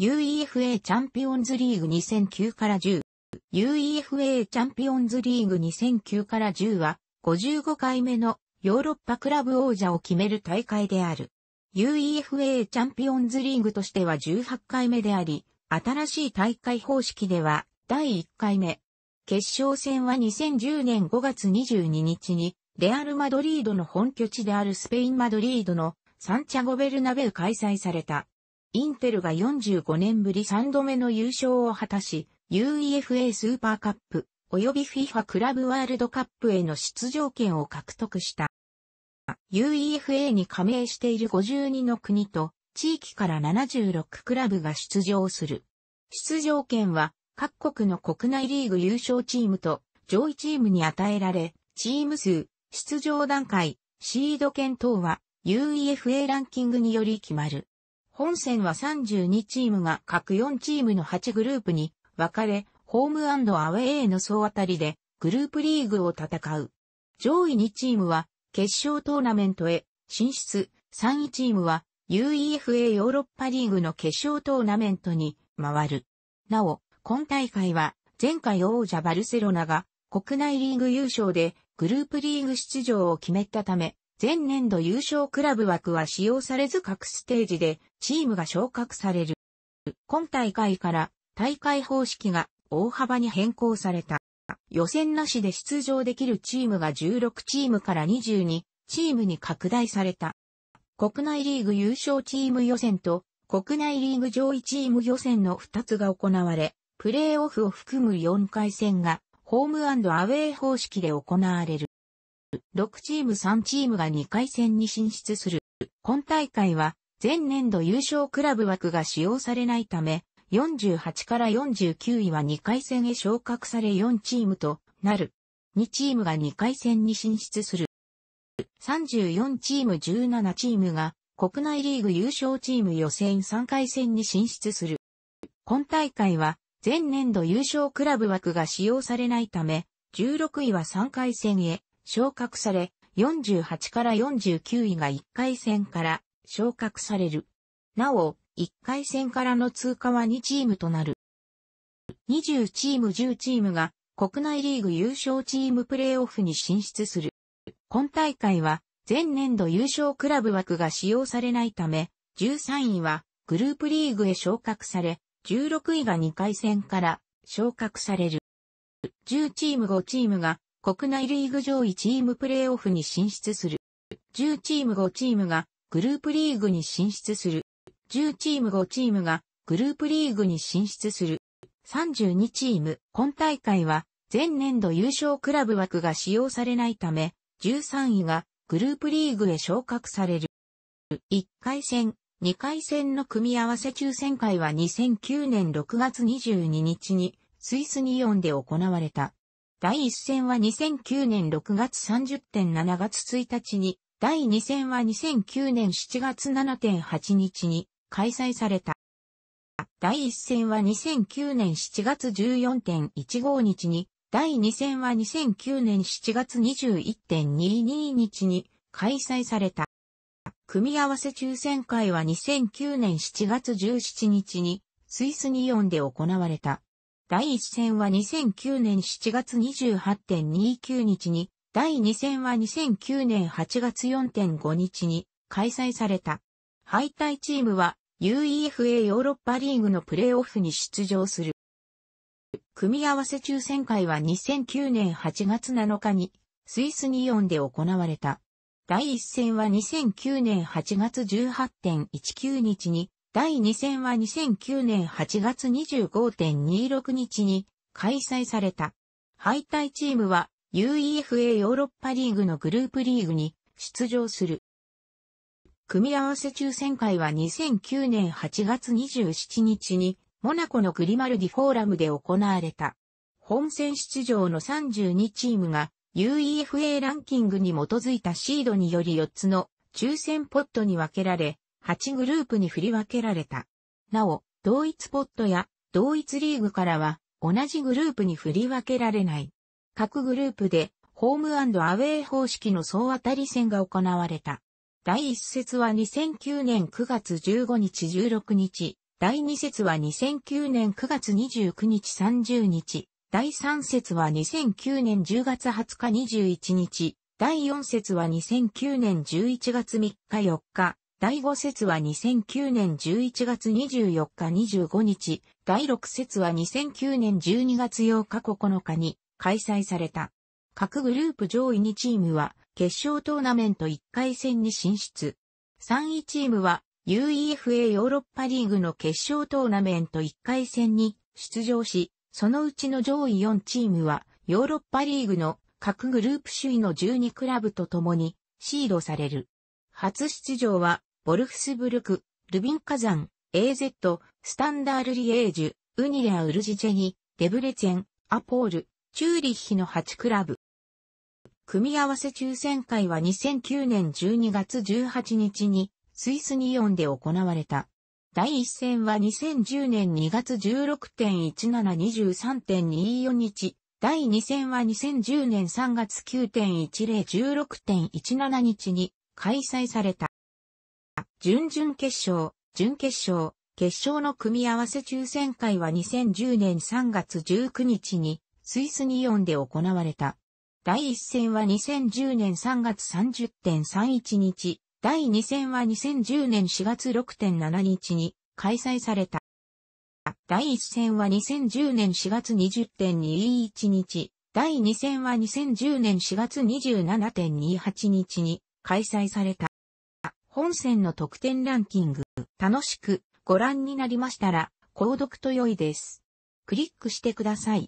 UEFA チャンピオンズリーグ2009から10。UEFA チャンピオンズリーグ2009から10は、55回目のヨーロッパクラブ王者を決める大会である。UEFA チャンピオンズリーグとしては18回目であり、新しい大会方式では第1回目。決勝戦は2010年5月22日に、レアル・マドリードの本拠地であるスペイン・マドリードのサンチャゴ・ベルナベウ開催された。インテルが45年ぶり3度目の優勝を果たし、UEFA スーパーカップ、及び FIFA クラブワールドカップへの出場権を獲得した。UEFA に加盟している52の国と地域から76クラブが出場する。出場権は各国の国内リーグ優勝チームと上位チームに与えられ、チーム数、出場段階、シード権等は UEFA ランキングにより決まる。本戦は32チームが各4チームの8グループに分かれ、ホームアウェイの総当たりでグループリーグを戦う。上位2チームは決勝トーナメントへ進出、3位チームは UEFA ヨーロッパリーグの決勝トーナメントに回る。なお、今大会は前回王者バルセロナが国内リーグ優勝でグループリーグ出場を決めたため、前年度優勝クラブ枠は使用されず各ステージでチームが昇格される。今大会から大会方式が大幅に変更された。予選なしで出場できるチームが16チームから22チームに拡大された。国内リーグ優勝チーム予選と国内リーグ上位チーム予選の2つが行われ、プレーオフを含む4回戦がホームアウェイ方式で行われる。6チーム3チームが2回戦に進出する。今大会は、前年度優勝クラブ枠が使用されないため、48から49位は2回戦へ昇格され4チームとなる。2チームが2回戦に進出する。34チーム17チームが国内リーグ優勝チーム予選3回戦に進出する。今大会は前年度優勝クラブ枠が使用されないため、16位は3回戦へ昇格され、48から49位が1回戦から昇格される。なお、1回戦からの通過は2チームとなる。20チーム10チームが国内リーグ優勝チームプレーオフに進出する。今大会は前年度優勝クラブ枠が使用されないため、13位はグループリーグへ昇格され、16位が2回戦から昇格される。10チーム5チームが国内リーグ上位チームプレーオフに進出する。10チーム5チームがグループリーグに進出する。10チーム5チームがグループリーグに進出する。32チーム、今大会は前年度優勝クラブ枠が使用されないため、13位がグループリーグへ昇格される。1回戦、2回戦の組み合わせ抽選会は2009年6月22日にスイスニオンで行われた。第1戦は2009年6月30.7月1日に、第2戦は2009年7月7.8日に開催された。第1戦は2009年7月14.15日に、第2戦は2009年7月21.22日に開催された。組み合わせ抽選会は2009年7月17日にスイスニオンで行われた。第1戦は2009年7月28.29日に、第2戦は2009年8月4.5日に開催された。敗退チームは UEFA ヨーロッパリーグのプレーオフに出場する。組み合わせ抽選会は2009年8月7日にスイスニオンで行われた。第1戦は2009年8月18.19日に第2戦は2009年8月25.26日に開催された。敗退チームは UEFA ヨーロッパリーグのグループリーグに出場する。組み合わせ抽選会は2009年8月27日にモナコのグリマルディフォーラムで行われた。本戦出場の32チームが UEFA ランキングに基づいたシードにより4つの抽選ポットに分けられ、8グループに振り分けられた。なお、同一ポットや同一リーグからは同じグループに振り分けられない。各グループでホームアウェイ方式の総当たり戦が行われた。第1節は2009年9月15日16日、第2節は2009年9月29日30日、第3節は2009年10月20日21日、第4節は2009年11月3日4日、第5節は2009年11月24日25日、第6節は2009年12月8日9日に開催された。各グループ上位2チームは決勝トーナメント1回戦に進出。3位チームは UEFA ヨーロッパリーグの決勝トーナメント1回戦に出場し、そのうちの上位4チームはヨーロッパリーグの各グループ首位の12クラブと共にシードされる。初出場はボルフスブルク、ルビン火山、AZ、スタンダールリエージュ、ウニレア・ウルジチェニ、デブレツェン、アポール、チューリッヒの8クラブ。組み合わせ抽選会は2009年12月18日にスイスニオンで行われた。第1戦は2010年2月16.1723.24日、第2戦は2010年3月9.1016.17日に開催された。準々決勝、準決勝、決勝の組み合わせ抽選会は2010年3月19日にスイスニオンで行われた。第1戦は2010年3月30.31日、第2戦は2010年4月6.7日に開催された。第1戦は2010年4月20.21日、第2戦は2010年4月27.28日に開催された。本線の特典ランキング、楽しくご覧になりましたら、購読と良いです。クリックしてください。